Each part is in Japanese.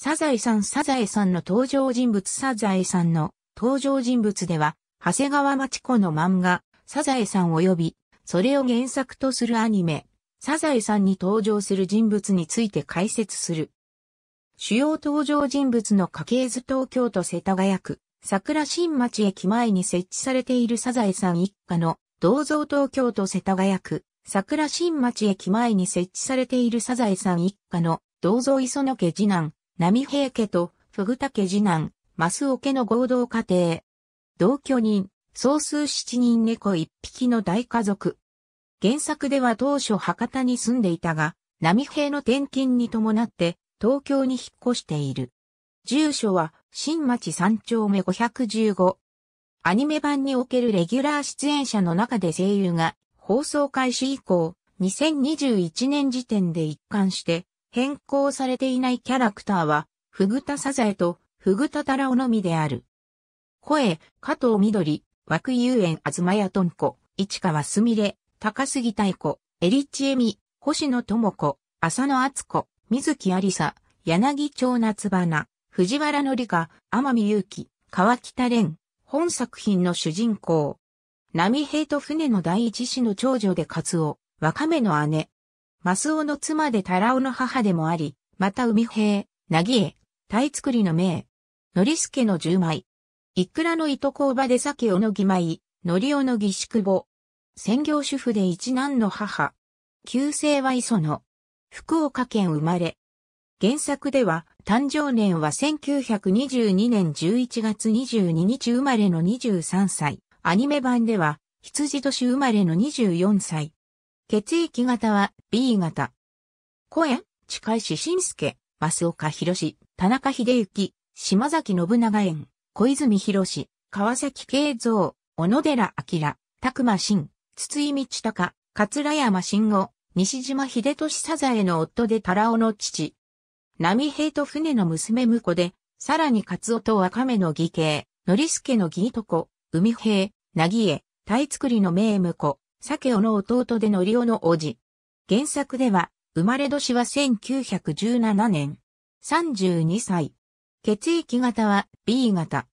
サザエさんサザエさんの登場人物サザエさんの登場人物では、長谷川町子の漫画、サザエさん及び、それを原作とするアニメ、サザエさんに登場する人物について解説する。主要登場人物の家系図東京都世田谷区、桜新町駅前に設置されているサザエさん一家の銅像東京都世田谷区、桜新町駅前に設置されているサザエさん一家の銅像磯野家次男、波平家と、フグタ家次男、マスオ家の合同家庭。同居人、総数7人猫1匹の大家族。原作では当初博多に住んでいたが、波平の転勤に伴って東京に引っ越している。住所は新町三丁目515。アニメ版におけるレギュラー出演者の中で声優が放送開始以降、2021年時点で一貫して変更されていないキャラクターは、フグタサザエとフグタタラオのみである。声、加藤みどり、枠遊園あずまやとんこ、市川すみれ、高杉太子、えりちえみ、星野智子、浅野敦子、水木ありさ、柳町夏花、藤原紀香、天海祐希、川北蓮、本作品の主人公。波平と船の第一子の長女でカツオ、ワカメの姉、マスオの妻でタラオの母でもあり、また海兵、なぎえ、タイ作りの名、ノリスケの十枚。イクラの糸工場で酒をのぎまい、ノリオのぎしくぼ。専業主婦で一男の母。旧姓は磯野。福岡県生まれ。原作では、誕生年は1922年11月22日生まれの23歳。アニメ版では、羊年生まれの24歳。血液型は B 型。声、近石信介、増岡博士、田中秀幸、島崎信長園、小泉博士、川崎慶三、小野寺明、拓馬信、筒井道隆、桂山信吾、西島秀俊サザエの夫で太郎の父。波平と船の娘婿で、さらにカツオとワカメの義兄、ノリスケの義いとこ、海平、なぎえ、タイ作りの名婿、酒尾の弟でノりオの叔父。原作では、生まれ年は1917年。32歳。血液型は B 型。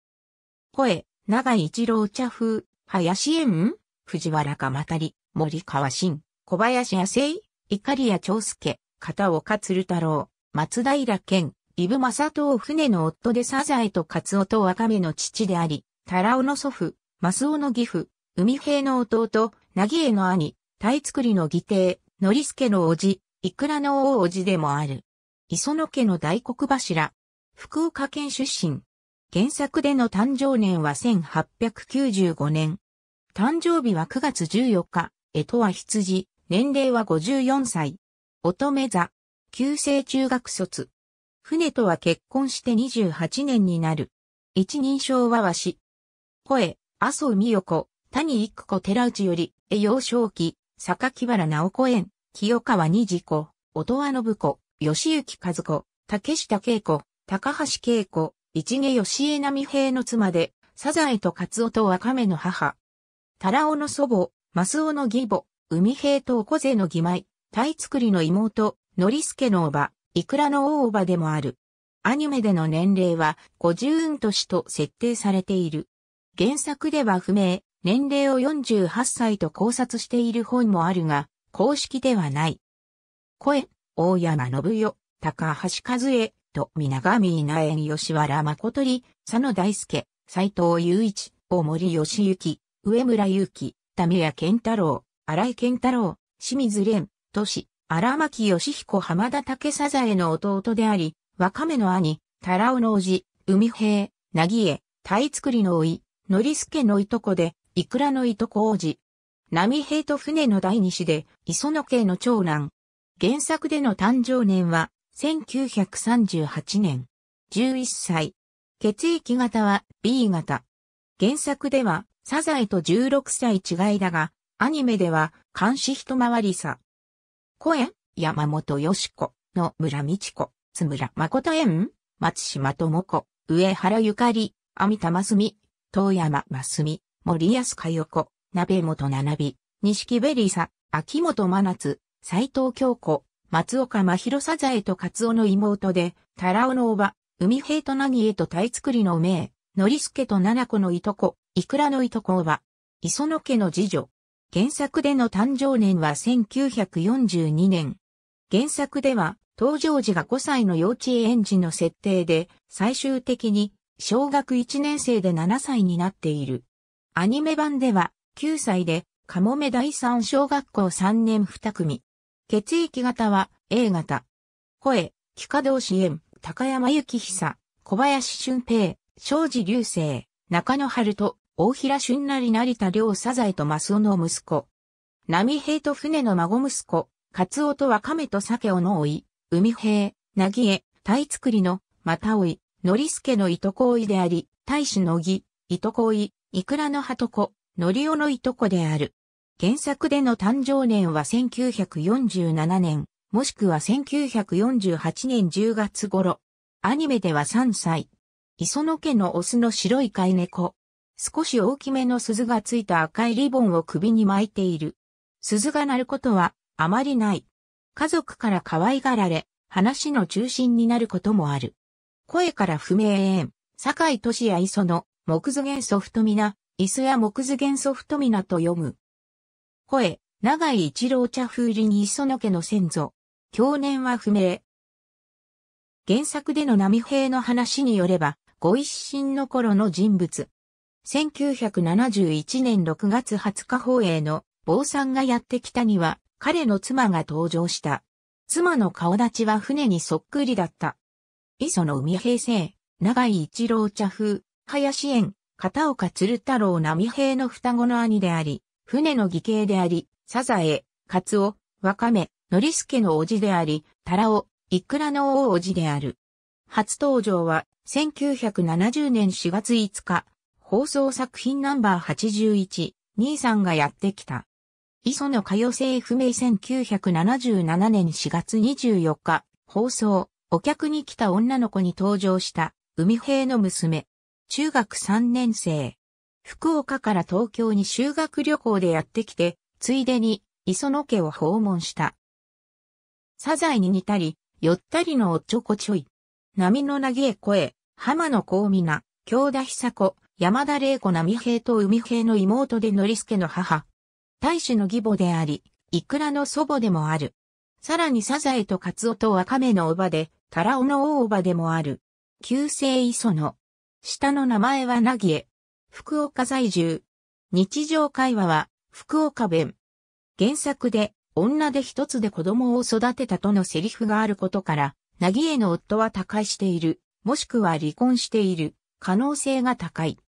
声、長井一郎茶風、林園、藤原かまたり、森川新、小林亜生、碇や長介、片岡鶴太郎、松平健、伊部正藤船の夫でサザエとカツオとワカメの父であり、タラオの祖父、マスオの義父、海平の弟、なぎえの兄、つ作りの義弟、のりすけのおじ、いくらの大おじでもある。磯野家の大黒柱。福岡県出身。原作での誕生年は1895年。誕生日は9月14日。えとは羊。年齢は54歳。乙女座。旧制中学卒。船とは結婚して28年になる。一人称はわし。声、麻生美代子。谷一子寺内より、栄養正記、榊原直子園、清川二次子、音羽信子、吉行和子、竹下恵子、高橋恵子、一毛吉江並平の妻で、サザエとカツオとワカメの母。タラオの祖母、マスオの義母、海平と小瀬の義妹、タイ作りの妹、ノリスケのおば、イクラの大おばでもある。アニメでの年齢は50運年と設定されている。原作では不明、年齢を48歳と考察している本もあるが、公式ではない。声、大山信代、高橋和恵、と、皆上稲縁吉原誠里、佐野大輔、斎藤雄一、大森義行、上村祐樹、民谷健太郎、荒井健太郎、清水蓮、都市、荒牧義彦浜田竹サザエの弟であり、若めの兄、太郎の叔父、海平、なぎえ、タ作りの老い、のりすけのいとこで、イクラの糸工事。波平と船の第二子で、磯野家の長男。原作での誕生年は、1938年。11歳。血液型は B 型。原作では、サザエと16歳違いだが、アニメでは、監視一回りさ。声、山本よし子、野村美智子、津村誠園、松島智子、上原ゆかり、網田真澄、遠山真澄、森安佳代子、鍋本七美、錦ベリーサ、秋元真夏、斎藤京子、松岡真宏サザエとカツオの妹で、タラオのおば、海平と凪へとタイ作りのえ、ノリスケと七子のいとこ、イクラのいとこおば、磯野家の次女。原作での誕生年は1942年。原作では、登場時が5歳の幼稚園児の設定で、最終的に、小学1年生で7歳になっている。アニメ版では、9歳で、カモメ第三小学校3年2組。血液型は A 型。声、木下同士援、高山幸久、小林俊平、庄司流星、中野春人、大平俊成成田良サザエとマスオの息子。波平と船の孫息子、カツオとワカメと酒ケオのい、海平、なぎえ、タイ作りの、またおい、のリスケのいとこおいであり、大使のぎ、いとこおい、イクラの鳩子、ノリオのいとこである。原作での誕生年は1947年、もしくは1948年10月頃。アニメでは3歳。磯野家のオスの白い飼い猫。少し大きめの鈴がついた赤いリボンを首に巻いている。鈴が鳴ることはあまりない。家族から可愛がられ、話の中心になることもある。声から不明演、坂井俊也磯野、木図元フトミ椅子や木図元トミナと読む。声、長井一郎茶風里に磯野家の先祖。去年は不明。原作での波平の話によれば、ご一心の頃の人物。1971年6月20日放映の坊さんがやってきたには、彼の妻が登場した。妻の顔立ちは船にそっくりだった。磯野海平成、長井一郎茶風、林園、片岡鶴太郎並平の双子の兄であり、船の義兄であり、サザエ、カツオ、ワカメ、ノリスケの叔父であり、タラオ、イクラの王叔父である。初登場は、1970年4月5日、放送作品ナンバー81、兄さんがやってきた。磯野佳代性不明1977年4月24日、放送、お客に来た女の子に登場した、海兵の娘。中学3年生。福岡から東京に修学旅行でやってきて、ついでに磯野家を訪問した。サザエに似たり、寄ったりのおっちょこちょい。波の長え声、浜野幸美な、京田久子、山田玲子波平と海平の妹でスケの母。大使の義母であり、イクラの祖母でもある。さらにサザエとカツオとワカメのおばで、タラオの大おばでもある。旧姓磯野、下の名前はなぎえ。福岡在住。日常会話は福岡弁。原作で女で一つで子供を育てたとのセリフがあることから、なぎえの夫は他界している、もしくは離婚している、可能性が高い。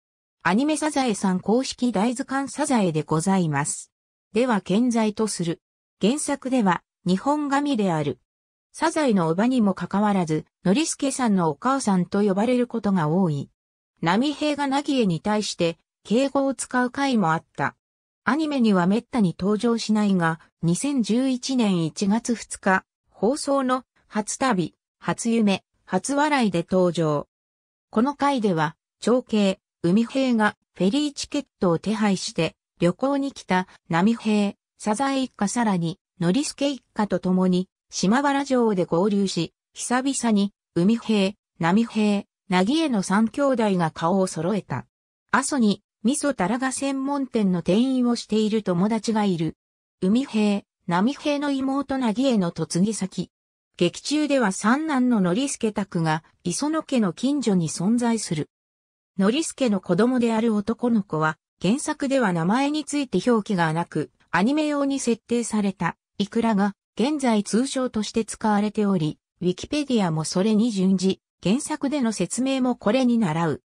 アニメサザエさん公式大図鑑サザエでございます。では健在とする。原作では日本神である。サザエのおばにもかかわらず、ノリスケさんのお母さんと呼ばれることが多い。波平がナギエに対して敬語を使う回もあった。アニメには滅多に登場しないが、2011年1月2日、放送の初旅、初夢、初笑いで登場。この回では、長兄、海平がフェリーチケットを手配して、旅行に来た波平、サザエ一家さらに、ノリスケ一家と共に、島原城で合流し、久々に、海平、波平、なぎえの三兄弟が顔を揃えた。阿蘇に、味噌たらが専門店の店員をしている友達がいる。海平、波平の妹なぎえの嫁ぎ先。劇中では三男ののりすけ宅が、磯野家の近所に存在する。のりすけの子供である男の子は、原作では名前について表記がなく、アニメ用に設定された、イクラが、現在通称として使われており、ウィキペディアもそれに準じ、原作での説明もこれに習う。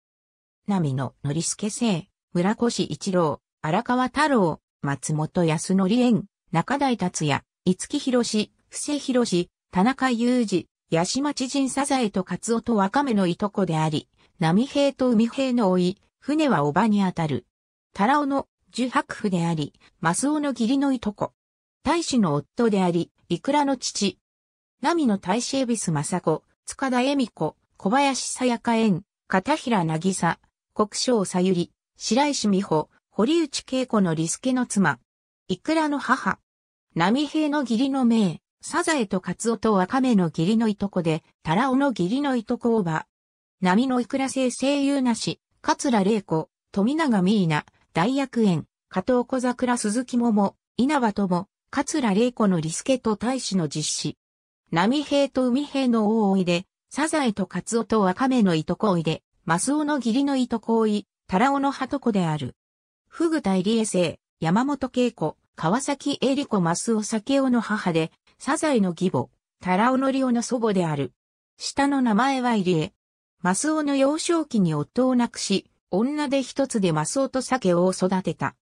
波野則助生、村越一郎、荒川太郎、松本康則園、中台達也、五木博士、布施博士、田中裕二、八島知人サザエとカツオとワカメのいとこであり、波平と海平の老い、船はおばにあたる。太郎の樹白夫であり、マスオの義理のいとこ。大使の夫であり、イクラの父。波の大使恵比寿政子、塚田恵美子、小林さやか園、片平なぎさ、国章さゆり、白石美穂、堀内恵子のリスケの妻、イクラの母、波平の義理の名、サザエとカツオとワカメの義理のいとこで、タラオの義理のいとこおば、波のイクラ製声優なし、桂玲子、富永美奈、大役園、加藤小桜鈴木桃、稲葉友、桂玲子のリスケと大使の実施。波平と海平の大おいで、サザエとカツオとワカメのいとこおいで、マスオの義理のいとこおい、タラオのハトコである。フグタリエセイ、山本恵子、川崎恵理子マスオサケオの母で、サザエの義母、タラオのリオの祖母である。下の名前はイリエ。マスオの幼少期に夫を亡くし、女で一つでマスオとケオを育てた。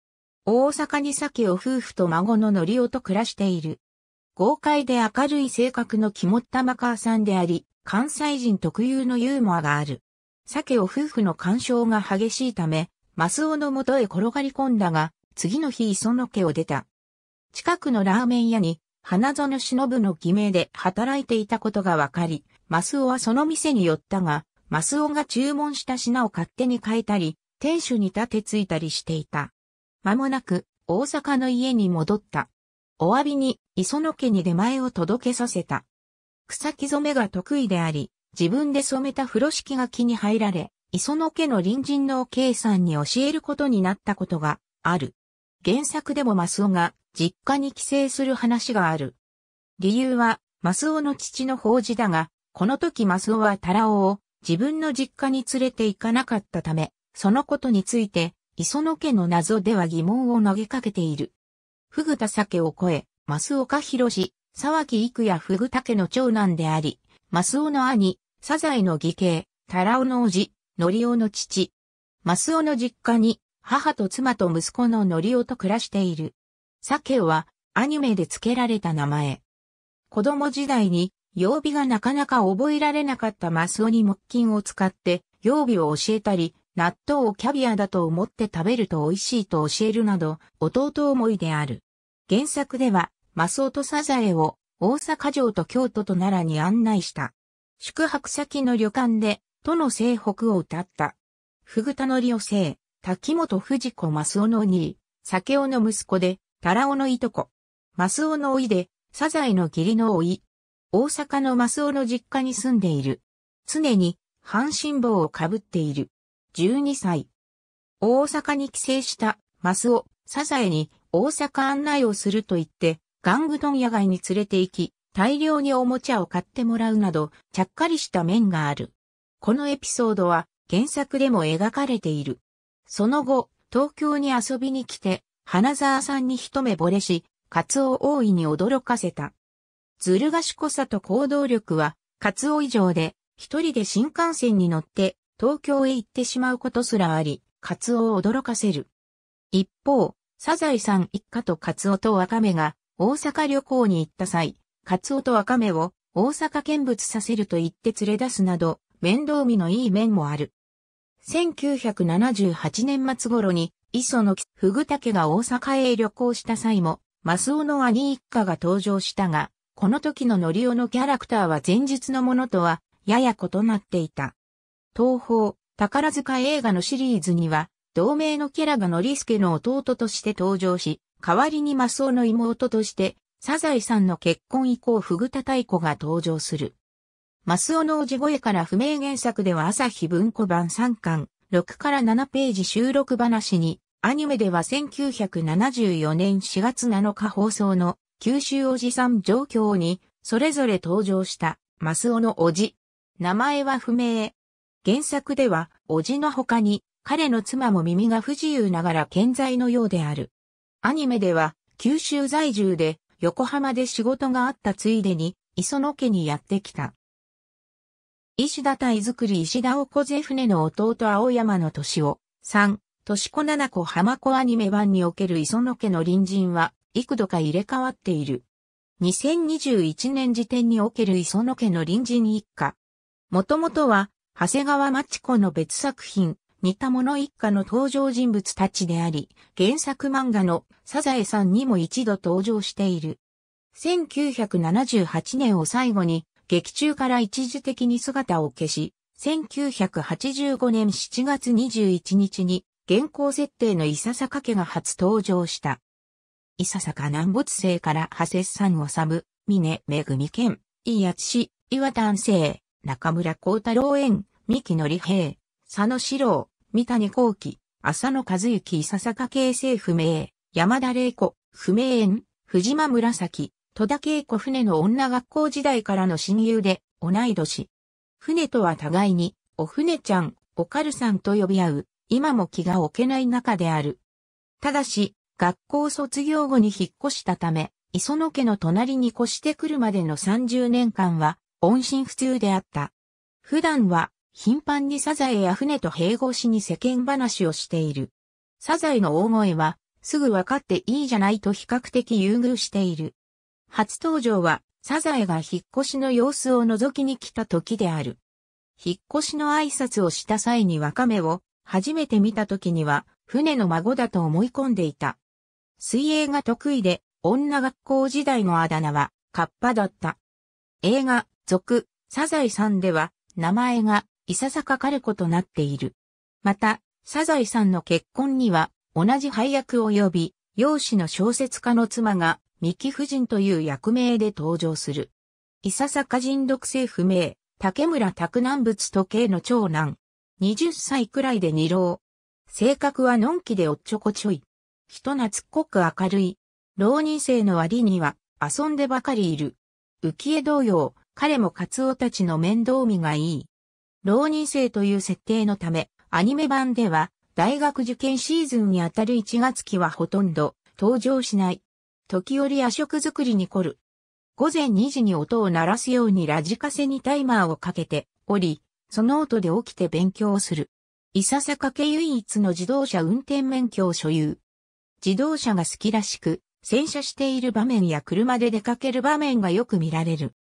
大阪にサケオ夫婦と孫のノリオと暮らしている。豪快で明るい性格の肝っ玉母さんであり、関西人特有のユーモアがある。鮭を夫婦の干渉が激しいため、マスオの元へ転がり込んだが、次の日磯野家を出た。近くのラーメン屋に、花園忍の偽名で働いていたことがわかり、マスオはその店に寄ったが、マスオが注文した品を勝手に変えたり、店主に立てついたりしていた。間もなく、大阪の家に戻った。お詫びに、磯野家に出前を届けさせた。草木染めが得意であり、自分で染めた風呂敷が気に入られ、磯野家の隣人の K さんに教えることになったことがある。原作でもマスオが実家に帰省する話がある。理由は、マスオの父の法事だが、この時マスオはタラオを自分の実家に連れて行かなかったため、そのことについて、磯野家の謎では疑問を投げかけている。フグ田酒を越え、マスオかヒロシ、沢木育也フグ竹の長男であり、マスオの兄、サザエの義兄、タラオの叔父、ノリオの父。マスオの実家に、母と妻と息子のノリオと暮らしている。サケは、アニメで付けられた名前。子供時代に、曜日がなかなか覚えられなかったマスオに木琴を使って、曜日を教えたり、納豆をキャビアだと思って食べると美味しいと教えるなど、弟思いである。原作では、マスオとサザエを大阪城と京都と奈良に案内した。宿泊先の旅館で、都の西北を歌った。ふぐたのりおせい、滝本藤子マスオの兄、酒尾の息子で、タラオのいとこ。マスオの老いで、サザエの義理の老い。大阪のマスオの実家に住んでいる。常に、半身棒をかぶっている。12歳。大阪に帰省した、マスオ、サザエに大阪案内をすると言って、ングトン屋街に連れて行き、大量におもちゃを買ってもらうなど、ちゃっかりした面がある。このエピソードは原作でも描かれている。その後、東京に遊びに来て、花沢さんに一目惚れし、カツオを大いに驚かせた。ずる賢さと行動力は、カツオ以上で、一人で新幹線に乗って、東京へ行ってしまうことすらあり、カツオを驚かせる。一方、サザエさん一家とカツオとワカメが大阪旅行に行った際、カツオとワカメを大阪見物させると言って連れ出すなど、面倒見のいい面もある。1978年末頃に、磯野フグタケが大阪へ旅行した際も、マスオの兄一家が登場したが、この時のノリオのキャラクターは前述のものとは、やや異なっていた。東宝、宝塚映画のシリーズには、同名のキャラがノリスケの弟として登場し、代わりにマスオの妹として、サザエさんの結婚以降フグタ太鼓が登場する。マスオの氏声から不明原作では朝日文庫版3巻、6から7ページ収録話に、アニメでは1974年4月7日放送の九州おじさん状況に、それぞれ登場したマスオのおじ。名前は不明。原作では、おじの他に、彼の妻も耳が不自由ながら健在のようである。アニメでは、九州在住で、横浜で仕事があったついでに、磯野家にやってきた。石田大作り石田おこぜ船の弟青山の年を三、年子七子浜子アニメ版における磯野家の隣人は、幾度か入れ替わっている。2021年時点における磯野家の隣人一家。もともとは、長谷川町子の別作品、似た者一家の登場人物たちであり、原作漫画のサザエさんにも一度登場している。1978年を最後に、劇中から一時的に姿を消し、1985年7月21日に、現行設定のいささか家が初登場した。いささか南没生から派生さんをさむ、峰恵健、県、伊つし、岩丹生、中村光太郎園、三木のり平、佐野史郎、三谷幸喜、浅野和之、佐坂慶生不明、山田玲子、不明園、藤間紫、戸田恵子船の女学校時代からの親友で、同い年。船とは互いに、お船ちゃん、おかるさんと呼び合う、今も気が置けない仲である。ただし、学校卒業後に引っ越したため、磯野家の隣に越してくるまでの30年間は、音信不通であった。普段は、頻繁にサザエや船と併合しに世間話をしている。サザエの大声は、すぐ分かっていいじゃないと比較的優遇している。初登場は、サザエが引っ越しの様子を覗きに来た時である。引っ越しの挨拶をした際にワカメを初めて見た時には船の孫だと思い込んでいた。水泳が得意で女学校時代のあだ名はカッパだった。映画、続、サザエさんでは名前がいささか彼子となっている。また、サザエさんの結婚には、同じ配役及び、容姿の小説家の妻が、三木夫人という役名で登場する。いささか人独性不明、竹村拓南仏時計の長男。20歳くらいで二郎。性格はのんきでおっちょこちょい。人懐っこく明るい。浪人生の割には遊んでばかりいる。浮江同様、彼もカツオたちの面倒見がいい。浪人生という設定のため、アニメ版では、大学受験シーズンにあたる1月期はほとんど登場しない。時折夜食作りに凝る。午前2時に音を鳴らすようにラジカセにタイマーをかけており、その音で起きて勉強をする。いささかけ唯一の自動車運転免許を所有。自動車が好きらしく、洗車している場面や車で出かける場面がよく見られる。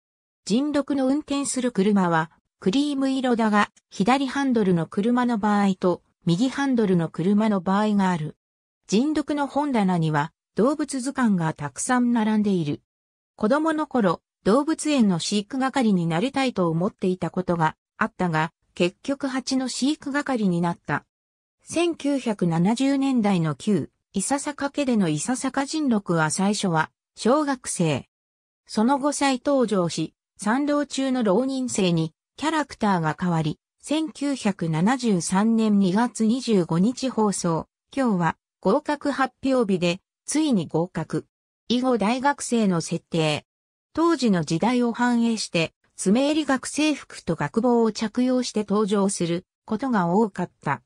人力の運転する車は、クリーム色だが、左ハンドルの車の場合と、右ハンドルの車の場合がある。人読の本棚には、動物図鑑がたくさん並んでいる。子供の頃、動物園の飼育係になりたいと思っていたことがあったが、結局蜂の飼育係になった。1970年代の旧、いささか家でのいささか人録は最初は、小学生。その後再登場し、賛同中の老人生にキャラクターが変わり、1973年2月25日放送、今日は合格発表日で、ついに合格。以後大学生の設定。当時の時代を反映して、爪襟学生服と学帽を着用して登場することが多かった。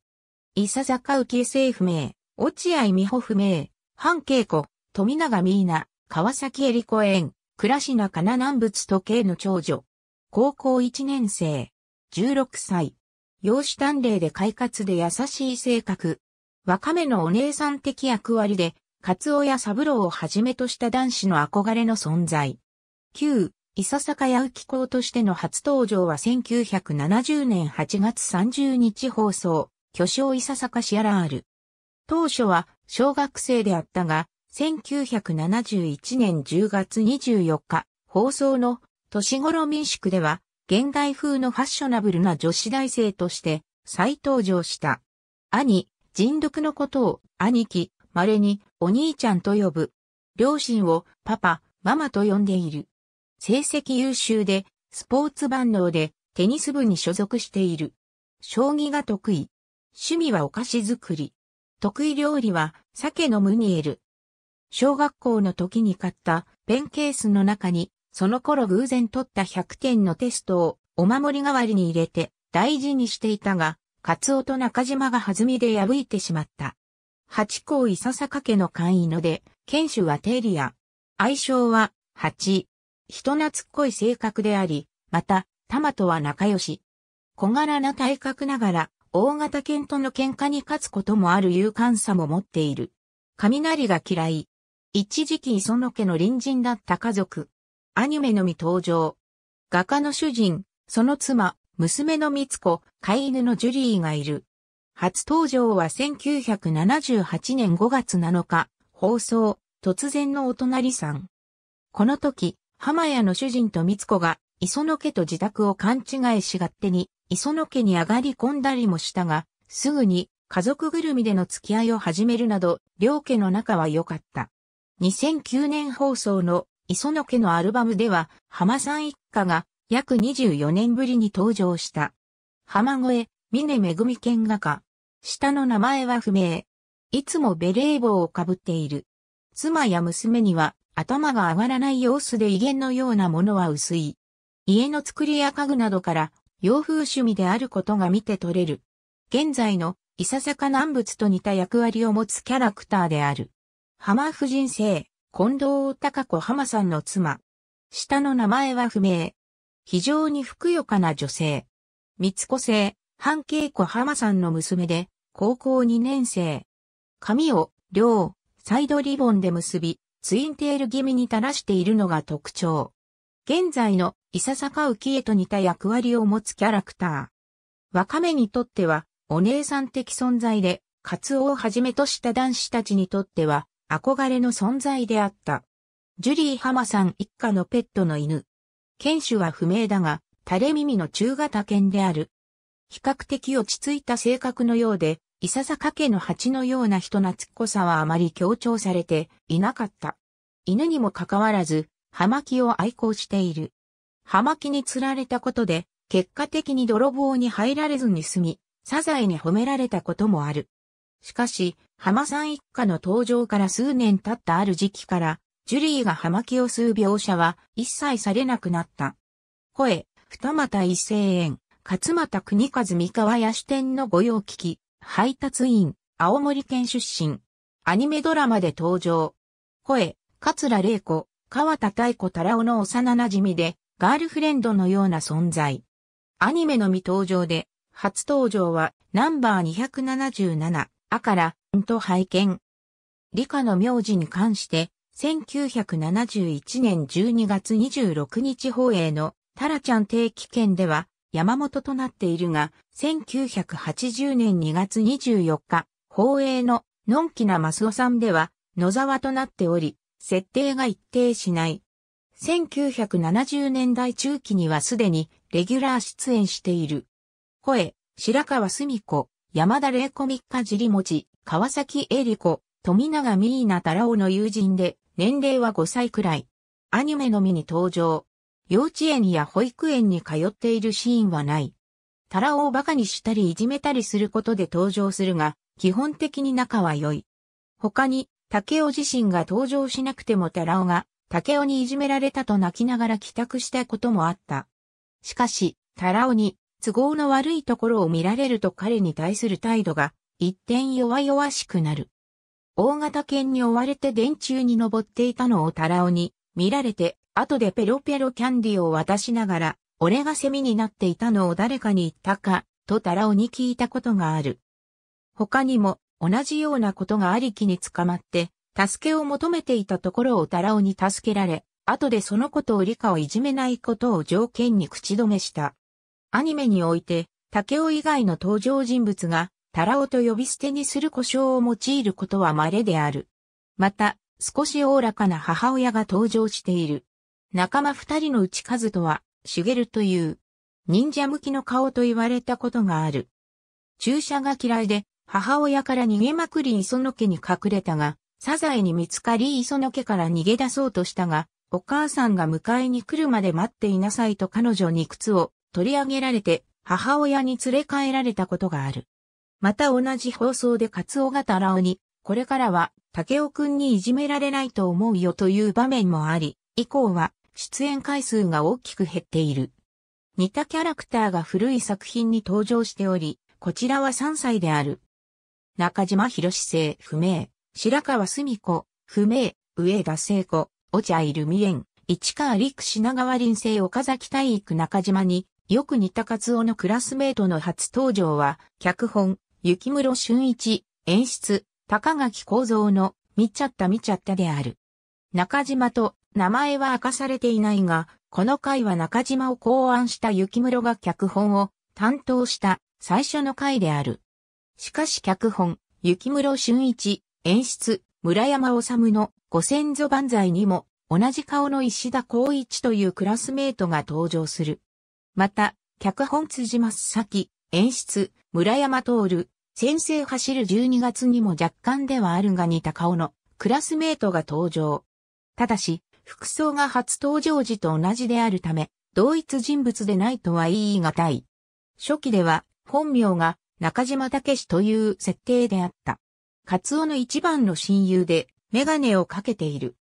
伊佐坂浮世不明、落合美穂不明、半恵子、富永美奈、川崎恵里子園、倉科かな南仏時計の長女。高校1年生。16歳。容姿端麗で快活で優しい性格。若めのお姉さん的役割で、カツオやサブローをはじめとした男子の憧れの存在。9、いささかやうき校としての初登場は1970年8月30日放送、巨匠いささかシアラール。当初は小学生であったが、1971年10月24日、放送の年頃民宿では、現代風のファッショナブルな女子大生として再登場した。兄、人読のことを兄貴、稀にお兄ちゃんと呼ぶ。両親をパパ、ママと呼んでいる。成績優秀で、スポーツ万能で、テニス部に所属している。将棋が得意。趣味はお菓子作り。得意料理は鮭のムニエル。小学校の時に買ったペンケースの中にその頃偶然取った100点のテストをお守り代わりに入れて大事にしていたが、カツオと中島が弾みで破いてしまった。八甲伊佐坂家の簡易ので、剣主はテリア。愛称は、八。人懐っこい性格であり、また、玉とは仲良し。小柄な体格ながら、大型犬との喧嘩に勝つこともある勇敢さも持っている。雷が嫌い。一時期磯野家の隣人だった家族、アニメのみ登場。画家の主人、その妻、娘の三つ子、飼い犬のジュリーがいる。初登場は1978年5月7日、放送、突然のお隣さん。この時、浜屋の主人と三つ子が、磯野家と自宅を勘違いし勝手に、磯野家に上がり込んだりもしたが、すぐに、家族ぐるみでの付き合いを始めるなど、両家の仲は良かった。2009年放送の磯野家のアルバムでは、浜さん一家が約24年ぶりに登場した。浜越、峰恵見。画家。下の名前は不明。いつもベレー帽をかぶっている。妻や娘には頭が上がらない様子で威厳のようなものは薄い。家の作りや家具などから洋風趣味であることが見て取れる。現在のいささか南仏と似た役割を持つキャラクターである。浜夫人生。近藤隆子浜さんの妻。下の名前は不明。非常にふくよかな女性。三子姓、半径子浜さんの娘で、高校2年生。髪を、両、サイドリボンで結び、ツインテール気味に垂らしているのが特徴。現在のいささか浮き絵と似た役割を持つキャラクター。若めにとってはお姉さん的存在で、カツオをはじめとした男子たちにとっては憧れの存在であった。ジュリー・ハマさん一家のペットの犬。犬種は不明だが、垂れ耳の中型犬である。比較的落ち着いた性格のようで、いささかけの蜂のような人懐っこさはあまり強調されていなかった。犬にもかかわらず、葉巻を愛好している。葉巻に釣られたことで、結果的に泥棒に入られずに済み、サザエに褒められたこともある。しかし、浜さん一家の登場から数年経ったある時期から、ジュリーが葉巻を吸う描写は一切されなくなった。声、二股一声円、勝又国和三河屋支店の御用聞き、配達員、青森県出身。アニメドラマで登場。声、桂玲子、川田太子太郎の幼馴染で、ガールフレンドのような存在。アニメの未登場で、初登場はナンバー277、あから、んと拝見。理科の名字に関して、1971年12月26日放映のタラちゃん定期券では山本となっているが、1980年2月24日放映ののんきなマスオさんでは野沢となっており、設定が一定しない。1970年代中期にはすでにレギュラー出演している。声、白川み子。山田玲子三日尻餅、川崎恵理子、富永美奈太郎の友人で、年齢は5歳くらい。アニメのみに登場。幼稚園や保育園に通っているシーンはない。太郎を馬鹿にしたりいじめたりすることで登場するが、基本的に仲は良い。他に、竹尾自身が登場しなくても太郎が、竹尾にいじめられたと泣きながら帰宅したこともあった。しかし、太郎に、都合の悪いところを見られると彼に対する態度が一点弱々しくなる。大型犬に追われて電柱に登っていたのをタラオに見られて、後でペロペロキャンディを渡しながら、俺がセミになっていたのを誰かに言ったか、とタラオに聞いたことがある。他にも同じようなことがありきに捕まって、助けを求めていたところをタラオに助けられ、後でそのことを理科をいじめないことを条件に口止めした。アニメにおいて、竹尾以外の登場人物が、タラオと呼び捨てにする故障を用いることは稀である。また、少しおおらかな母親が登場している。仲間二人のうち数とは、しげるという、忍者向きの顔と言われたことがある。注射が嫌いで、母親から逃げまくり磯野家に隠れたが、サザエに見つかり磯野家から逃げ出そうとしたが、お母さんが迎えに来るまで待っていなさいと彼女に靴を取り上げられて母親に連れ帰られたことがある。また同じ放送でカツオがタラオに、これからは竹尾くんにいじめられないと思うよという場面もあり、以降は出演回数が大きく減っている。似たキャラクターが古い作品に登場しており、こちらは3歳である。中島博士生不明、白川澄子、不明、上田聖子、おいるみえん。市川陸品川林生岡崎体育中島に、よく似たカツオのクラスメートの初登場は、脚本、雪室俊一、演出、高垣幸三の、見ちゃった見ちゃったである。中島と名前は明かされていないが、この回は中島を考案した雪室が脚本を担当した最初の回である。しかし脚本、雪室俊一、演出、村山治のご先祖万歳にも同じ顔の石田光一というクラスメートが登場する。また、脚本辻さき、演出、村山徹、先生走る12月にも若干ではあるが似た顔のクラスメートが登場。ただし、服装が初登場時と同じであるため、同一人物でないとは言い難い。初期では、本名が中島武史という設定であった。カツオの一番の親友で、メガネをかけている。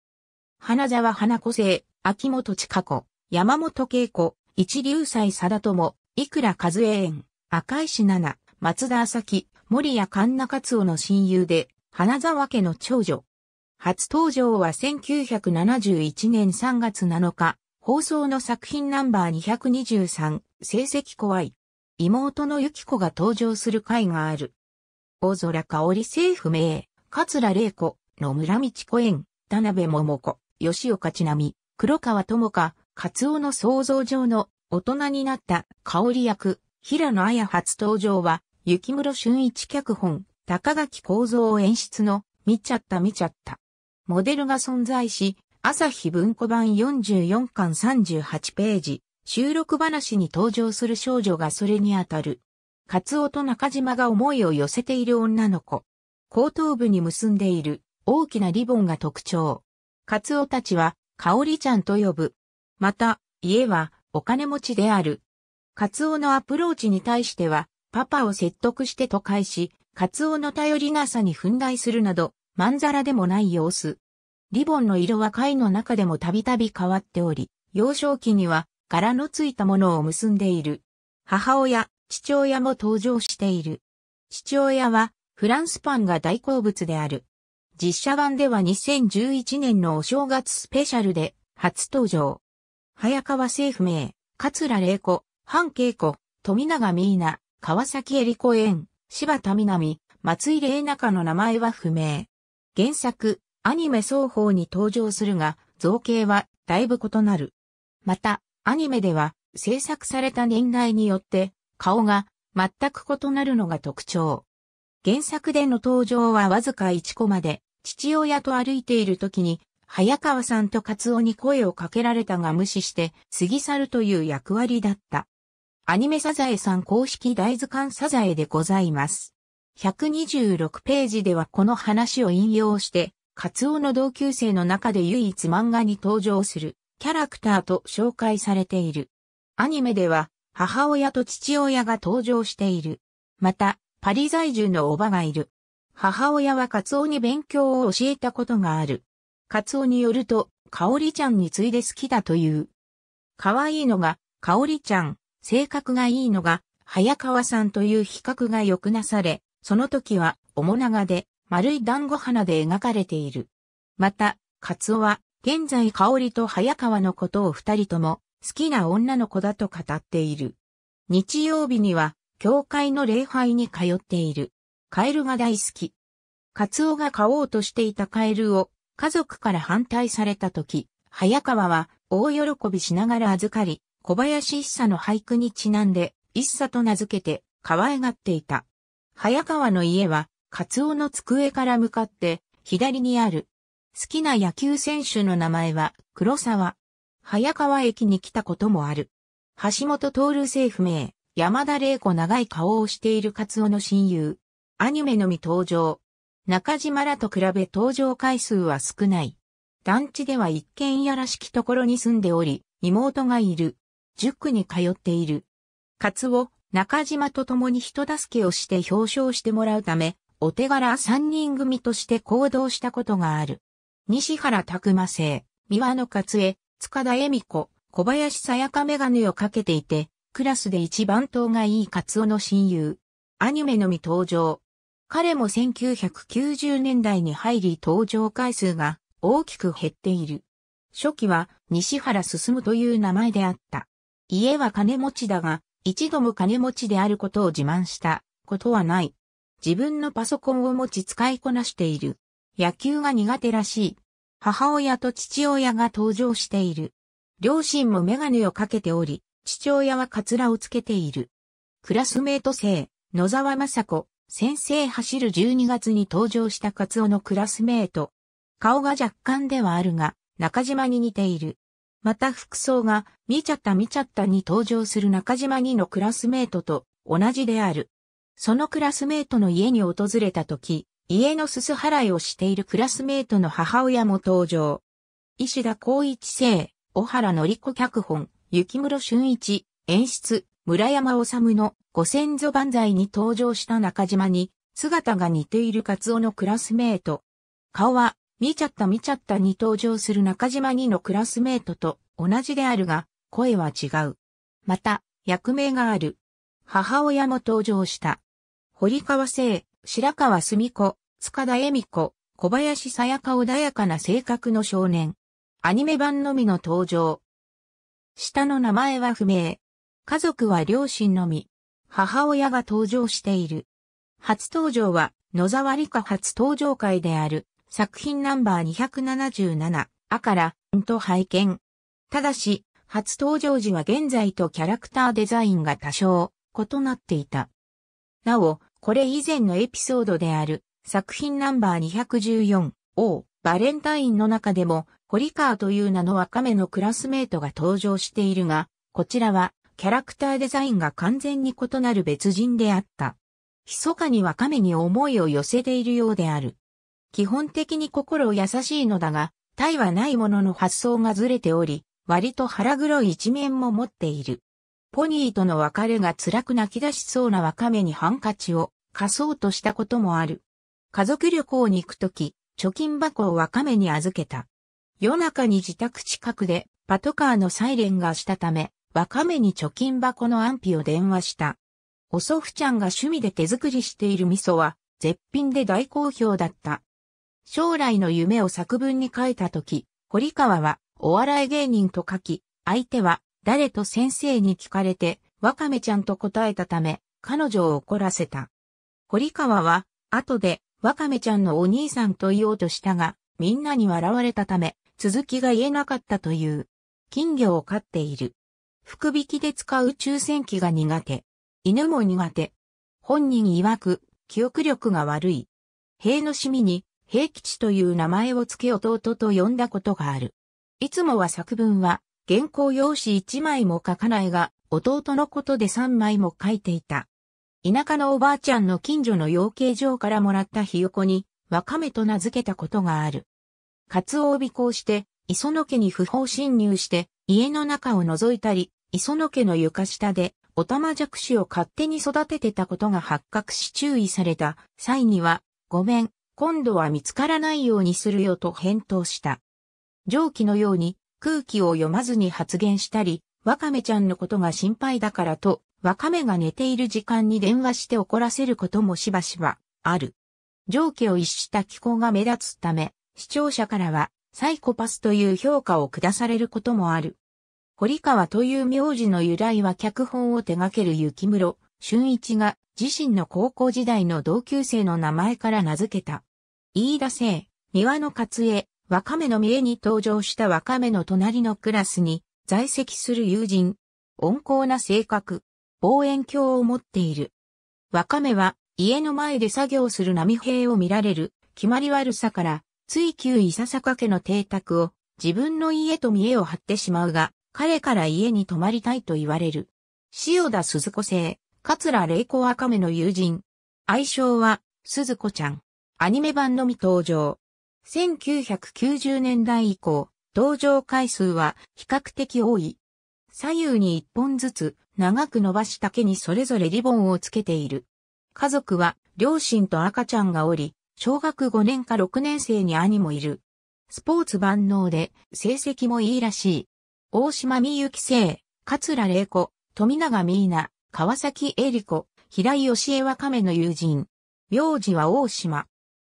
花沢花子生、秋元千佳子、山本恵子、一流祭貞友、いくら和江園、赤石七、松田朝木、森谷神奈勝夫の親友で、花沢家の長女。初登場は1971年3月7日、放送の作品ナンバー223、成績怖い。妹のゆき子が登場する回がある。大空香里政府名、桂玲子、野村道子園、田辺桃子、吉岡千奈美、黒川智香、カツオの想像上の大人になった香織役、平野綾初登場は、雪室俊一脚本、高垣構造演出の、見ちゃった見ちゃった。モデルが存在し、朝日文庫版44巻38ページ、収録話に登場する少女がそれにあたる。カツオと中島が思いを寄せている女の子。後頭部に結んでいる大きなリボンが特徴。カツオたちは、香里ちゃんと呼ぶ。また、家はお金持ちである。カツオのアプローチに対しては、パパを説得してと返し、カツオの頼りなさに憤慨するなど、まんざらでもない様子。リボンの色は貝の中でもたびたび変わっており、幼少期には柄のついたものを結んでいる。母親、父親も登場している。父親はフランスパンが大好物である。実写版では2011年のお正月スペシャルで初登場。早川政府名、桂玲子、半恵子、富永美奈、川崎恵里子園、柴田南、松井玲中の名前は不明。原作、アニメ双方に登場するが、造形はだいぶ異なる。また、アニメでは制作された年代によって顔が全く異なるのが特徴。原作での登場はわずか1コマで、父親と歩いている時に早川さんとカツオに声をかけられたが無視して過ぎ去るという役割だった。アニメサザエさん公式大図鑑サザエでございます。126ページではこの話を引用して、カツオの同級生の中で唯一漫画に登場するキャラクターと紹介されている。アニメでは母親と父親が登場している。また、パリ在住のおばがいる。母親はカツオに勉強を教えたことがある。カツオによると、カオリちゃんに次いで好きだという。可愛いのが、カオリちゃん、性格がいいのが、早川さんという比較が良くなされ、その時は、面長で、丸い団子花で描かれている。また、カツオは、現在カオリと早川のことを二人とも、好きな女の子だと語っている。日曜日には、教会の礼拝に通っている。カエルが大好き。カツオが飼おうとしていたカエルを家族から反対された時、早川は大喜びしながら預かり、小林一茶の俳句にちなんで、一茶と名付けて、可愛がっていた。早川の家は、カツオの机から向かって、左にある。好きな野球選手の名前は、黒沢。早川駅に来たこともある。橋本徹政府名、山田玲子長い顔をしているカツオの親友。アニメのみ登場、中島らと比べ登場回数は少ない。団地では一軒家らしきところに住んでおり、妹がいる。塾に通っている。カツオ、中島と共に人助けをして表彰してもらうため、お手柄三人組として行動したことがある。西原拓馬生、三輪の勝江、塚田恵美子、小林さやかメガネをかけていて、クラスで一番頭がいいカツオの親友。アニメのみ登場。彼も1990年代に入り登場回数が大きく減っている。初期は西原進という名前であった。家は金持ちだが、一度も金持ちであることを自慢したことはない。自分のパソコンを持ち使いこなしている。野球が苦手らしい。母親と父親が登場している。両親もメガネをかけており、父親はカツラをつけている。クラスメート生、野沢雅子、先生走る12月に登場したカツオのクラスメート。顔が若干ではあるが、中島に似ている。また服装が、見ちゃった見ちゃったに登場する中島にのクラスメートと同じである。そのクラスメートの家に訪れた時、家のすす払いをしているクラスメートの母親も登場。石田光一生、小原のり子脚本、雪室俊一、演出、村山治のご先祖万歳に登場した中島に、姿が似ているカツオのクラスメート。顔は、見ちゃった見ちゃったに登場する中島にのクラスメートと同じであるが、声は違う。また、役名がある。母親も登場した。堀川聖、白川澄子、塚田恵美子、小林さやか穏やかな性格の少年。アニメ版のみの登場。下の名前は不明。家族は両親のみ、母親が登場している。初登場は、野沢理香初登場会である、作品ナンバー277、あから、んと拝見。ただし、初登場時は現在とキャラクターデザインが多少異なっていた。なお、これ以前のエピソードである作品ナンバー214 O バレンタインの中でも堀川という名の若めのクラスメートが登場しているが、こちらはキャラクターデザインが完全に異なる別人であった。密かにはめに思いを寄せているようである。基本的に心優しいのだが、体はないものの発想がずれており、割と腹黒い一面も持っている。ポニーとの別れが辛く泣き出しそうなワカメにハンカチを貸そうとしたこともある。家族旅行に行くとき、貯金箱をワカメに預けた。夜中に自宅近くでパトカーのサイレンがしたため、ワカメに貯金箱の安否を電話した。お祖父ちゃんが趣味で手作りしている味噌は、絶品で大好評だった。将来の夢を作文に書いたとき、堀川はお笑い芸人と書き、相手は誰と先生に聞かれて、ワカメちゃんと答えたため、彼女を怒らせた。堀川は、後で、ワカメちゃんのお兄さんと言おうとしたが、みんなに笑われたため、続きが言えなかったという。金魚を飼っている。福引きで使う抽選機が苦手。犬も苦手。本人曰く、記憶力が悪い。塀の趣味に、平吉という名前を付け弟と呼んだことがある。いつもは作文は、原稿用紙一枚も書かないが、弟のことで三枚も書いていた。田舎のおばあちゃんの近所の養鶏場からもらったひよこに、わかめと名付けたことがある。カツオを尾行して、磯野家に不法侵入して、家の中を覗いたり、磯野家の床下で、おたまじゃくしを勝手に育ててたことが発覚し注意された際には、ごめん、今度は見つからないようにするよと返答した。上記のように空気を読まずに発言したり、ワカメちゃんのことが心配だからと、ワカメが寝ている時間に電話して怒らせることもしばしばある。上記を逸した気候が目立つため、視聴者からはサイコパスという評価を下されることもある。堀川という名字の由来は脚本を手掛ける雪室、俊一が自身の高校時代の同級生の名前から名付けた。飯田生、庭輪の勝江、若めの見えに登場した若めの隣のクラスに在籍する友人。温厚な性格、望遠鏡を持っている。若めは家の前で作業する波平を見られる、決まり悪さから追求いささか家の邸宅を自分の家と見栄を張ってしまうが、彼から家に泊まりたいと言われる。塩田鈴子生、桂玲子赤目の友人。愛称は、鈴子ちゃん。アニメ版のみ登場。1990年代以降、登場回数は比較的多い。左右に一本ずつ長く伸ばした毛にそれぞれリボンをつけている。家族は両親と赤ちゃんがおり、小学5年か6年生に兄もいる。スポーツ万能で、成績もいいらしい。大島美幸生、桂玲子、富永美奈、川崎恵里子、平井義恵は亀の友人。名字は大島。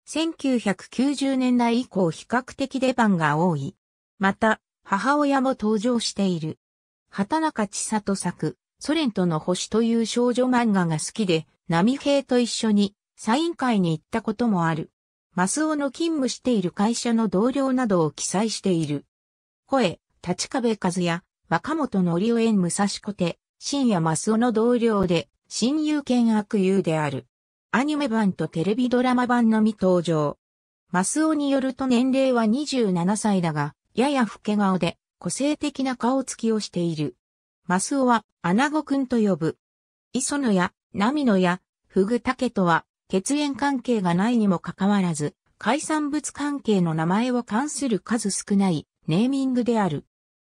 1990年代以降比較的出番が多い。また、母親も登場している。畑中千里作、ソ連との星という少女漫画が好きで、波平と一緒にサイン会に行ったこともある。マスオの勤務している会社の同僚などを記載している。声、立壁和也、若本のりお園武蔵小手、深夜マスオの同僚で、親友兼悪友である。アニメ版とテレビドラマ版のみ登場。マスオによると年齢は27歳だが、やや老け顔で、個性的な顔つきをしている。マスオは、アナゴくんと呼ぶ。磯野や、ナミノや、フグタケとは、血縁関係がないにもかかわらず、海産物関係の名前を関する数少ないネーミングである。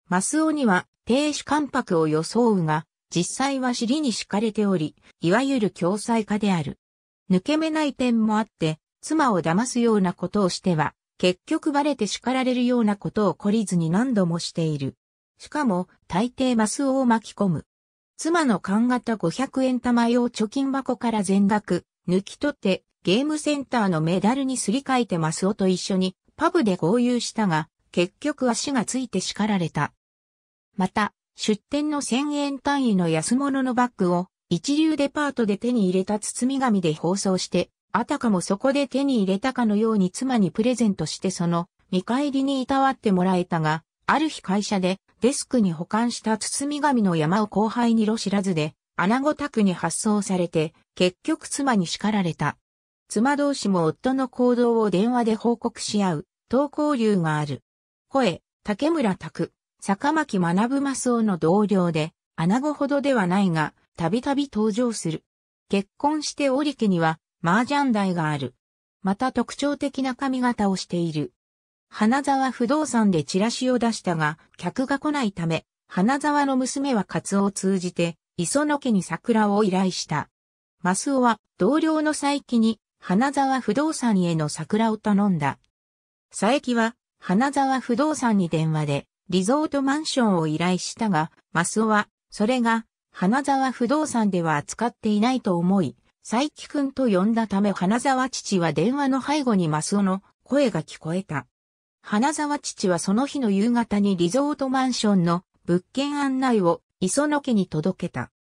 マスオには亭主関白を装うが、実際は尻に敷かれており、いわゆる共済家である。抜け目ない点もあって、妻を騙すようなことをしては、結局バレて叱られるようなことを懲りずに何度もしている。しかも、大抵マスオを巻き込む。妻の勘型500円玉用貯金箱から全額、抜き取ってゲームセンターのメダルにすり替えてマスオと一緒にパブで合流したが、結局足がついて叱られた。また、出店の1000円単位の安物のバッグを一流デパートで手に入れた包み紙で包装して、あたかもそこで手に入れたかのように妻にプレゼントしてその見返りにいたわってもらえたが、ある日会社でデスクに保管した包み紙の山を後輩にろ知らずで、穴子宅に発送されて、結局妻に叱られた。妻同士も夫の行動を電話で報告し合う、投稿流がある。声、竹村拓、坂巻学マスオの同僚で、穴子ほどではないが、たびたび登場する。結婚して織家には、麻雀台がある。また特徴的な髪型をしている。花沢不動産でチラシを出したが、客が来ないため、花沢の娘はカツオを通じて、磯野家に桜を依頼した。マスオは同僚の佐伯に花沢不動産への桜を頼んだ。佐伯は花沢不動産に電話でリゾートマンションを依頼したが、マスオはそれが花沢不動産では扱っていないと思い、佐伯くんと呼んだため花沢父は電話の背後にマスオの声が聞こえた。花沢父はその日の夕方にリゾートマンションの物件案内を磯野家に届けた。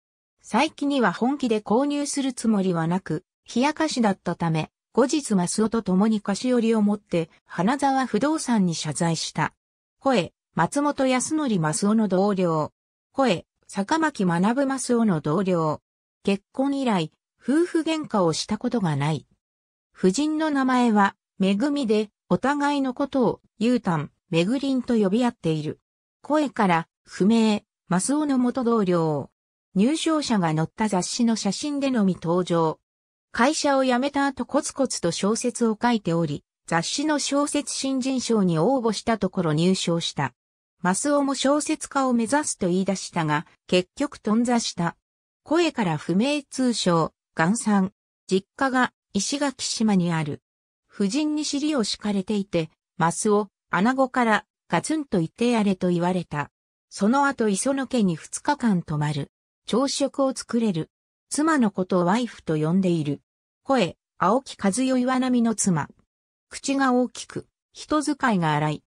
最近には本気で購入するつもりはなく、冷やかしだったため、後日マスオと共に菓子折りを持って、花沢不動産に謝罪した。声、松本康則マスオの同僚。声、坂巻学マスオの同僚。結婚以来、夫婦喧嘩をしたことがない。夫人の名前は、めぐみで、お互いのことを、ゆうたん、めぐりんと呼び合っている。声から、不明、マスオの元同僚。入賞者が載った雑誌の写真でのみ登場。会社を辞めた後コツコツと小説を書いており、雑誌の小説新人賞に応募したところ入賞した。マスオも小説家を目指すと言い出したが、結局頓挫した。声から不明通称、ガンさん。実家が石垣島にある。夫人に尻を敷かれていて、マスオ、穴子からガツンと言ってやれと言われた。その後磯野家に二日間泊まる。朝食を作れる。妻のことをワイフと呼んでいる。声、青木和代岩波の妻。口が大きく、人使いが荒い。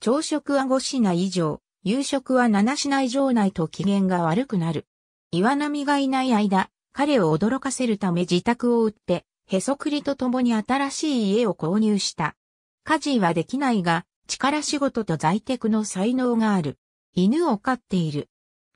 朝食は5品以上、夕食は7品以上ないと機嫌が悪くなる。岩波がいない間、彼を驚かせるため自宅を売って、へそくりと共に新しい家を購入した。家事はできないが、力仕事と在宅の才能がある。犬を飼っている。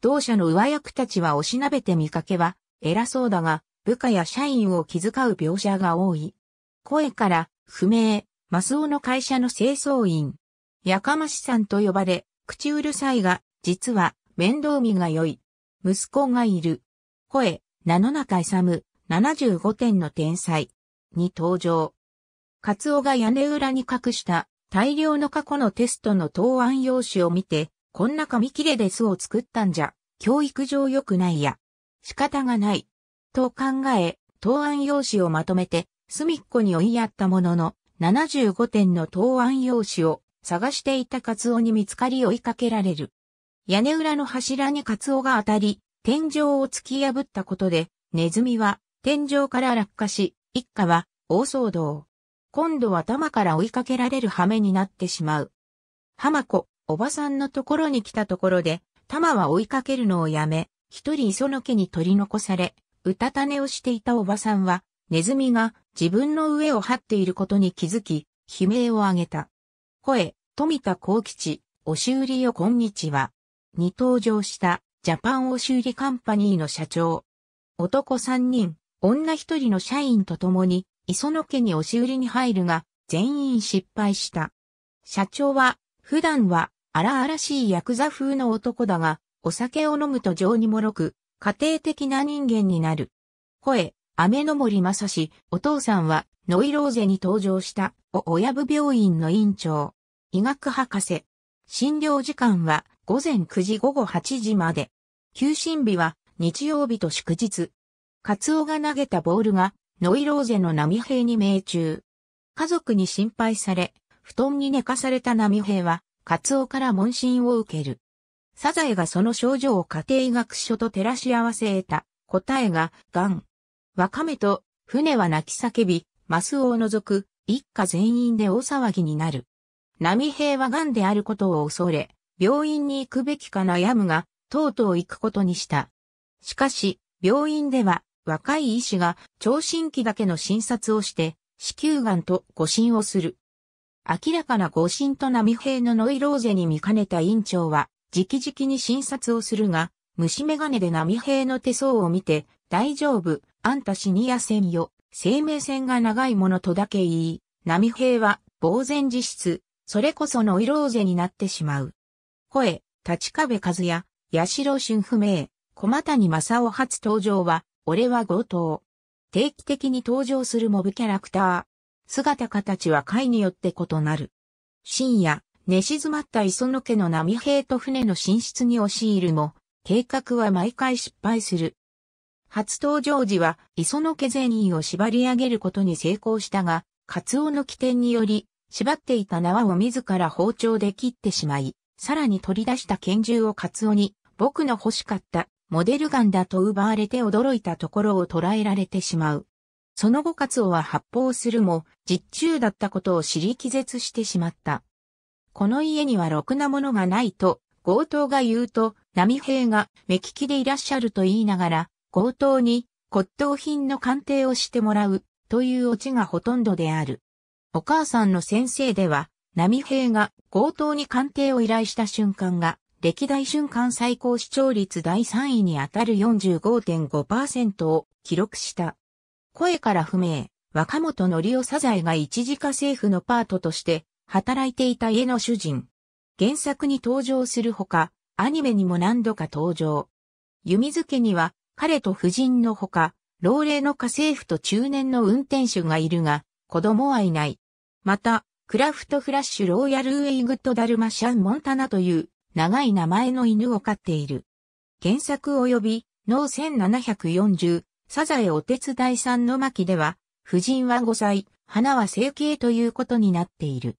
同社の上役たちはおしなべて見かけは、偉そうだが、部下や社員を気遣う描写が多い。声から、不明、マスオの会社の清掃員。やかましさんと呼ばれ、口うるさいが、実は、面倒見が良い。息子がいる。声、名の中勇、75点の天才。に登場。カツオが屋根裏に隠した大量の過去のテストの答案用紙を見て、こんな紙切れで巣を作ったんじゃ、教育上良くないや。仕方がない。と考え、答案用紙をまとめて、隅っこに追いやったものの、75点の答案用紙を探していたカツオに見つかり追いかけられる。屋根裏の柱にカツオが当たり、天井を突き破ったことで、ネズミは天井から落下し、一家は大騒動。今度は玉から追いかけられる羽目になってしまう。浜子、おばさんのところに来たところで、玉は追いかけるのをやめ、一人磯野家に取り残され、うたた寝をしていたおばさんは、ネズミが自分の上を張っていることに気づき、悲鳴を上げた。声、富田幸吉、押し売りよこんにちは。に登場したジャパン押し売りカンパニーの社長。男三人、女一人の社員と共に、磯野家に押し売りに入るが、全員失敗した。社長は、普段は荒々しいヤクザ風の男だが、お酒を飲むと情にもろく、家庭的な人間になる。声、雨の森正史、お父さんは、ノイローゼに登場した、お親部病院の院長。医学博士。診療時間は、午前9時午後8時まで。休診日は、日曜日と祝日。カツオが投げたボールが、ノイローゼの波平に命中。家族に心配され、布団に寝かされた波平は、カツオから問診を受ける。サザエがその症状を家庭医学書と照らし合わせ得た答えが、癌。ワカメと、船は泣き叫び、マスを除く、一家全員で大騒ぎになる。波平は癌であることを恐れ、病院に行くべきか悩むが、とうとう行くことにした。しかし、病院では、若い医師が、聴診器だけの診察をして、子宮癌と誤診をする。明らかな誤診と波平のノイローゼに見かねた院長は、直々に診察をするが、虫眼鏡で波平の手相を見て、大丈夫、あんたシニアんよ、生命線が長いものとだけ言い、波平は、呆然自失、それこそノイローゼになってしまう。声、立壁和也、八代春不明、小谷正夫初登場は、俺は強盗。定期的に登場するモブキャラクター。姿形は貝によって異なる。深夜、寝静まった磯野家の波平と船の寝室に押し入るも、計画は毎回失敗する。初登場時は磯野家全員を縛り上げることに成功したが、カツオの起点により、縛っていた縄を自ら包丁で切ってしまい、さらに取り出した拳銃をカツオに、僕の欲しかった、モデルガンだと奪われて驚いたところを捉えられてしまう。その後カツオは発砲するも、実中だったことを知り気絶してしまった。この家にはろくなものがないと、強盗が言うと、波平が目利きでいらっしゃると言いながら、強盗に骨董品の鑑定をしてもらうというオチがほとんどである。お母さんの先生では、波平が強盗に鑑定を依頼した瞬間が、歴代瞬間最高視聴率第3位に当たる45.5%を記録した。声から不明、若本則夫サザエが一時家政婦のパートとして働いていた家の主人。原作に登場するほか、アニメにも何度か登場。弓付けには彼と夫人のほか、老齢の家政婦と中年の運転手がいるが、子供はいない。また、クラフトフラッシュローヤルウェイグッドダルマシャンモンタナという長い名前の犬を飼っている。原作及び、脳1740サザエお手伝いさんの巻では、夫人は5歳、花は成形ということになっている。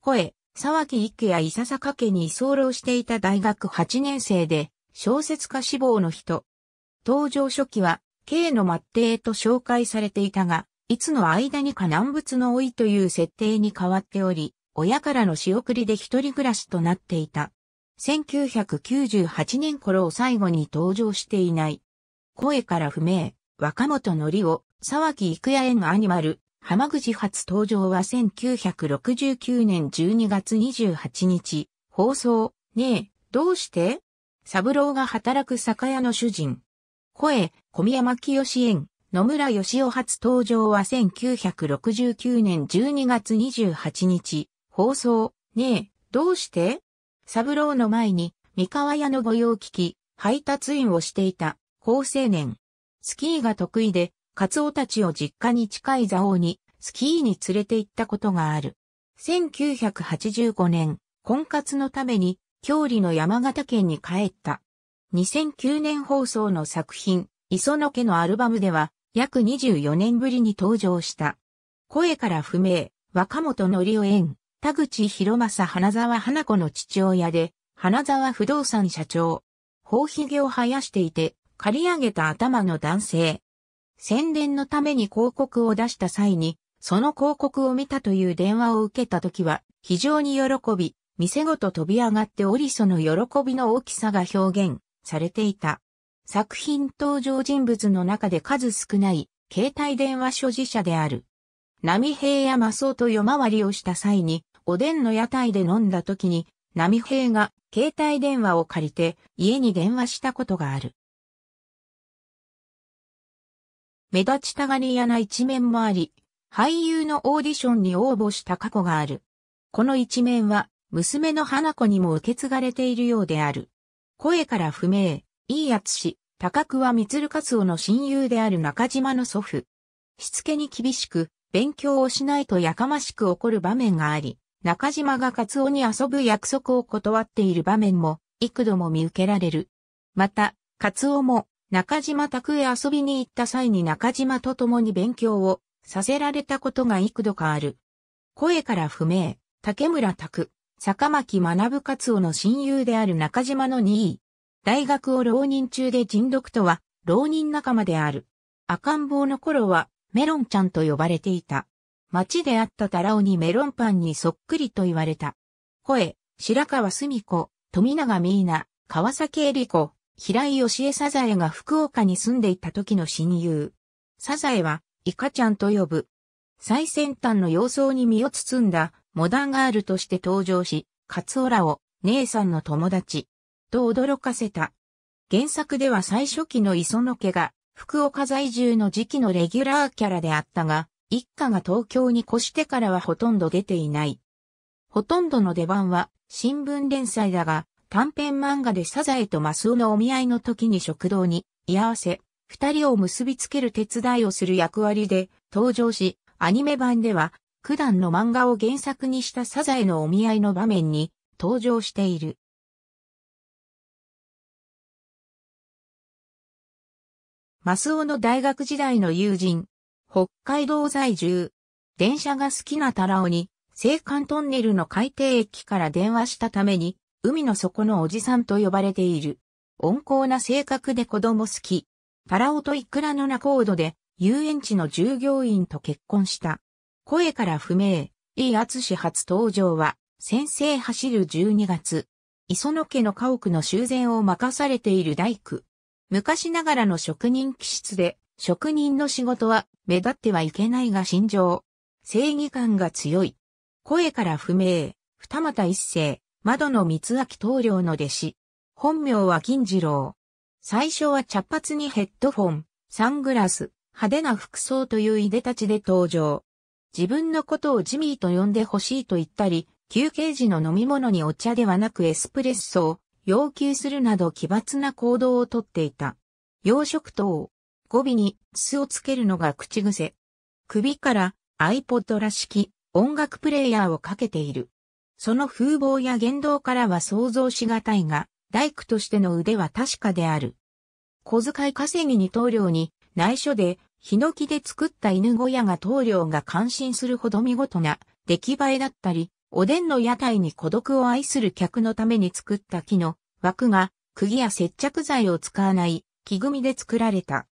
声、沢木一家や伊佐坂家に居候していた大学8年生で、小説家志望の人。登場初期は、K の末裔と紹介されていたが、いつの間にか南仏の老いという設定に変わっており、親からの仕送りで一人暮らしとなっていた。1998年頃を最後に登場していない。声から不明。若本のりを、沢木育也園アニマル、浜口初登場は1969年12月28日、放送、ねえ、どうして三郎が働く酒屋の主人。声、小宮山清園、野村義雄初登場は1969年12月28日、放送、ねえ、どうして三郎の前に、三河屋の御用聞き、配達員をしていた、高青年、スキーが得意で、カツオたちを実家に近い蔵王にスキーに連れて行ったことがある。1985年、婚活のために、郷里の山形県に帰った。2009年放送の作品、磯野家のアルバムでは、約24年ぶりに登場した。声から不明、若本のりを演、田口博正花沢花子の父親で、花沢不動産社長。宝髭を生やしていて、刈り上げた頭の男性。宣伝のために広告を出した際に、その広告を見たという電話を受けた時は、非常に喜び、店ごと飛び上がっておりその喜びの大きさが表現されていた。作品登場人物の中で数少ない携帯電話所持者である。波平やマソと夜回りをした際に、おでんの屋台で飲んだ時に、波平が携帯電話を借りて家に電話したことがある。目立ちたがり屋な一面もあり、俳優のオーディションに応募した過去がある。この一面は、娘の花子にも受け継がれているようである。声から不明、いいやつし、高桑光ツオの親友である中島の祖父。しつけに厳しく、勉強をしないとやかましく怒る場面があり、中島がカツオに遊ぶ約束を断っている場面も、幾度も見受けられる。また、カツオも、中島宅へ遊びに行った際に中島と共に勉強をさせられたことが幾度かある。声から不明、竹村拓、坂巻学勝夫の親友である中島の2位。大学を浪人中で人読とは、浪人仲間である。赤ん坊の頃は、メロンちゃんと呼ばれていた。町であった太郎にメロンパンにそっくりと言われた。声、白川澄子、富永美奈、川崎恵里子、平井義江サザエが福岡に住んでいた時の親友。サザエは、イカちゃんと呼ぶ。最先端の様相に身を包んだ、モダンガールとして登場し、カツオラを、姉さんの友達、と驚かせた。原作では最初期の磯野家が、福岡在住の時期のレギュラーキャラであったが、一家が東京に越してからはほとんど出ていない。ほとんどの出番は新聞連載だが、短編漫画でサザエとマスオのお見合いの時に食堂に居合わせ、二人を結びつける手伝いをする役割で登場し、アニメ版では、九段の漫画を原作にしたサザエのお見合いの場面に登場している。マスオの大学時代の友人、北海道在住、電車が好きなタラオに、青函トンネルの海底駅から電話したために、海の底のおじさんと呼ばれている。温厚な性格で子供好き。パラオとイクラのコードで、遊園地の従業員と結婚した。声から不明、イーアツ氏初登場は、先生走る12月。磯野家の家屋の修繕を任されている大工。昔ながらの職人気質で、職人の仕事は目立ってはいけないが心情。正義感が強い。声から不明、二股一世、窓の三明棟梁の弟子。本名は金次郎。最初は茶髪にヘッドフォン、サングラス、派手な服装といういでたちで登場。自分のことをジミーと呼んでほしいと言ったり、休憩時の飲み物にお茶ではなくエスプレッソを要求するなど奇抜な行動をとっていた。洋食等。語尾に酢をつけるのが口癖。首から iPod らしき音楽プレイヤーをかけている。その風貌や言動からは想像しがたいが、大工としての腕は確かである。小遣い稼ぎに棟梁に、内緒で、ヒノキで作った犬小屋が棟梁が感心するほど見事な出来栄えだったり、おでんの屋台に孤独を愛する客のために作った木の枠が、釘や接着剤を使わない木組みで作られた。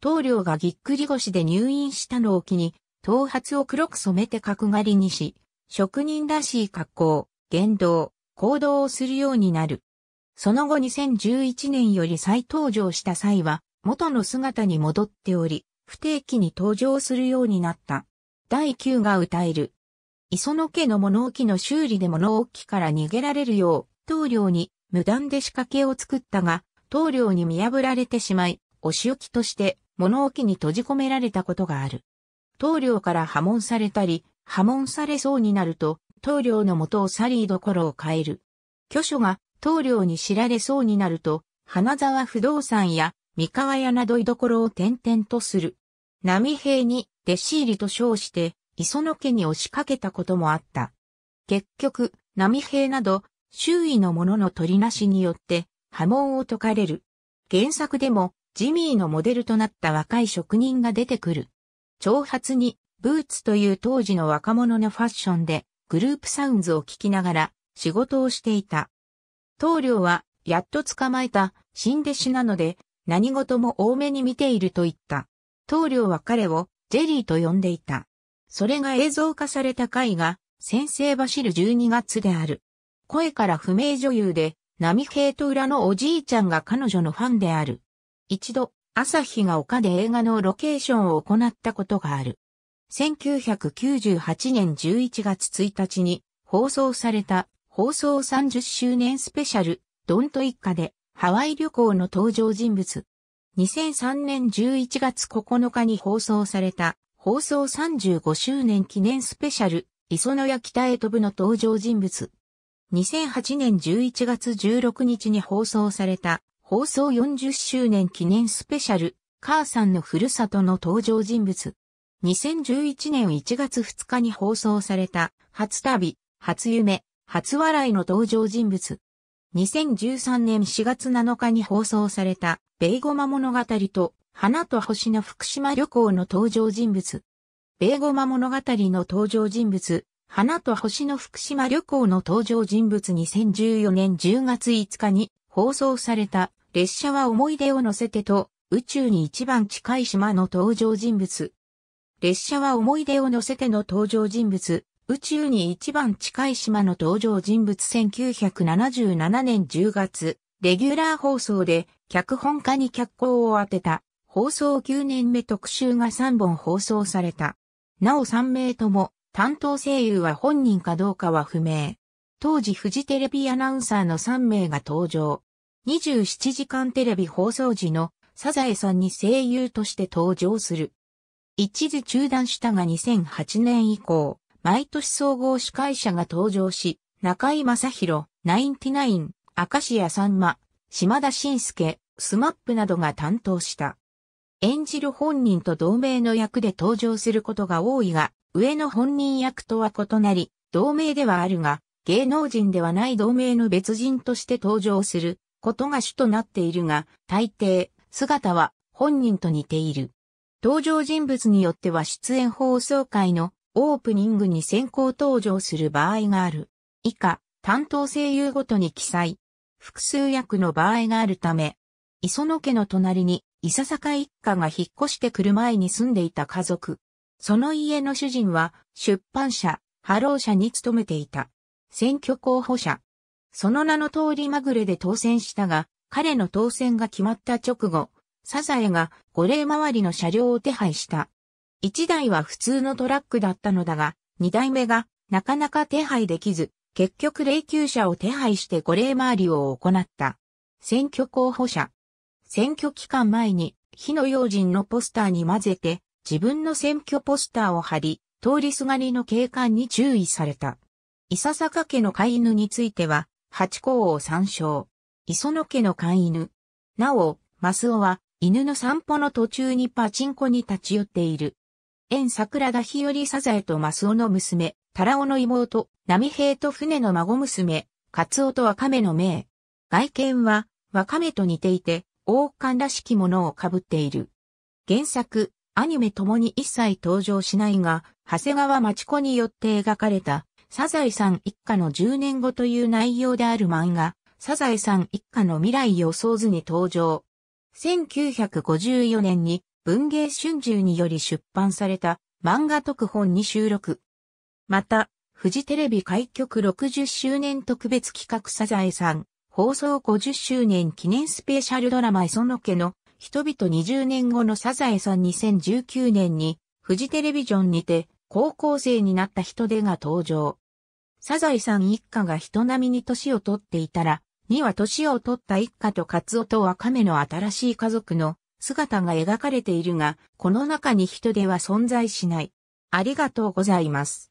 棟梁がぎっくり腰で入院したのを機に、頭髪を黒く染めて角刈りにし、職人らしい格好、言動、行動をするようになる。その後2011年より再登場した際は、元の姿に戻っており、不定期に登場するようになった。第9が歌える。磯野家の物置の修理で物置から逃げられるよう、棟梁に無断で仕掛けを作ったが、棟梁に見破られてしまい、お仕置きとして物置に閉じ込められたことがある。棟梁から破門されたり、破門されそうになると、棟梁の元を去りころを変える。巨書が棟梁に知られそうになると、花沢不動産や三河屋など居所を転々とする。波平に弟子入りと称して、磯野家に押しかけたこともあった。結局、波平など、周囲の者の取りなしによって、波紋を解かれる。原作でも、ジミーのモデルとなった若い職人が出てくる。挑髪にブーツという当時の若者のファッションでグループサウンズを聴きながら仕事をしていた。棟梁はやっと捕まえた新弟子なので何事も多めに見ていると言った。棟梁は彼をジェリーと呼んでいた。それが映像化された回が先生走る12月である。声から不明女優で、波平と裏のおじいちゃんが彼女のファンである。一度、朝日が丘で映画のロケーションを行ったことがある。1998年11月1日に放送された放送30周年スペシャル、ドンと一家でハワイ旅行の登場人物。2003年11月9日に放送された放送35周年記念スペシャル、磯野や北へ飛ぶの登場人物。2008年11月16日に放送された放送40周年記念スペシャル、母さんのふるさとの登場人物。2011年1月2日に放送された、初旅、初夢、初笑いの登場人物。2013年4月7日に放送された、ベイゴマ物語と、花と星の福島旅行の登場人物。ベイゴマ物語の登場人物、花と星の福島旅行の登場人物2014年10月5日に放送された列車は思い出を乗せてと宇宙に一番近い島の登場人物列車は思い出を乗せての登場人物、宇宙に一番近い島の登場人物1977年10月、レギュラー放送で脚本家に脚光を当てた放送9年目特集が3本放送された。なお3名とも担当声優は本人かどうかは不明。当時フジテレビアナウンサーの3名が登場。27時間テレビ放送時のサザエさんに声優として登場する。一時中断したが2008年以降、毎年総合司会者が登場し、中井正宏、ナインティナイン、明石家さんま、島田紳介、スマップなどが担当した。演じる本人と同名の役で登場することが多いが、上の本人役とは異なり、同名ではあるが、芸能人ではない同名の別人として登場することが主となっているが、大抵、姿は本人と似ている。登場人物によっては出演放送会のオープニングに先行登場する場合がある。以下、担当声優ごとに記載。複数役の場合があるため、磯野家の隣に、いささか一家が引っ越してくる前に住んでいた家族。その家の主人は、出版社、ハロー社に勤めていた。選挙候補者。その名の通りまぐれで当選したが、彼の当選が決まった直後、サザエが五例周りの車両を手配した。一台は普通のトラックだったのだが、二台目がなかなか手配できず、結局霊柩車を手配して五例回りを行った。選挙候補者。選挙期間前に火の用心のポスターに混ぜて自分の選挙ポスターを貼り、通りすがりの警官に注意された。伊佐坂家の飼い犬については、八甲を参照。磯野家の飼い犬。なお、マスオは、犬の散歩の途中にパチンコに立ち寄っている。縁桜田日和サザエとマスオの娘、タラオの妹、波平と船の孫娘、カツオとワカメの名。外見は、ワカメと似ていて、王冠らしきものをかぶっている。原作、アニメともに一切登場しないが、長谷川町子によって描かれた、サザエさん一家の10年後という内容である漫画、サザエさん一家の未来予想図に登場。1954年に文芸春秋により出版された漫画特本に収録。また、フジテレビ開局60周年特別企画サザエさん、放送50周年記念スペシャルドラマ磯野家の人々20年後のサザエさん2019年に、フジテレビジョンにて高校生になった人手が登場。サザエさん一家が人並みに年をとっていたら、2は年を取った一家とカツオとワカメの新しい家族の姿が描かれているが、この中に人手は存在しない。ありがとうございます。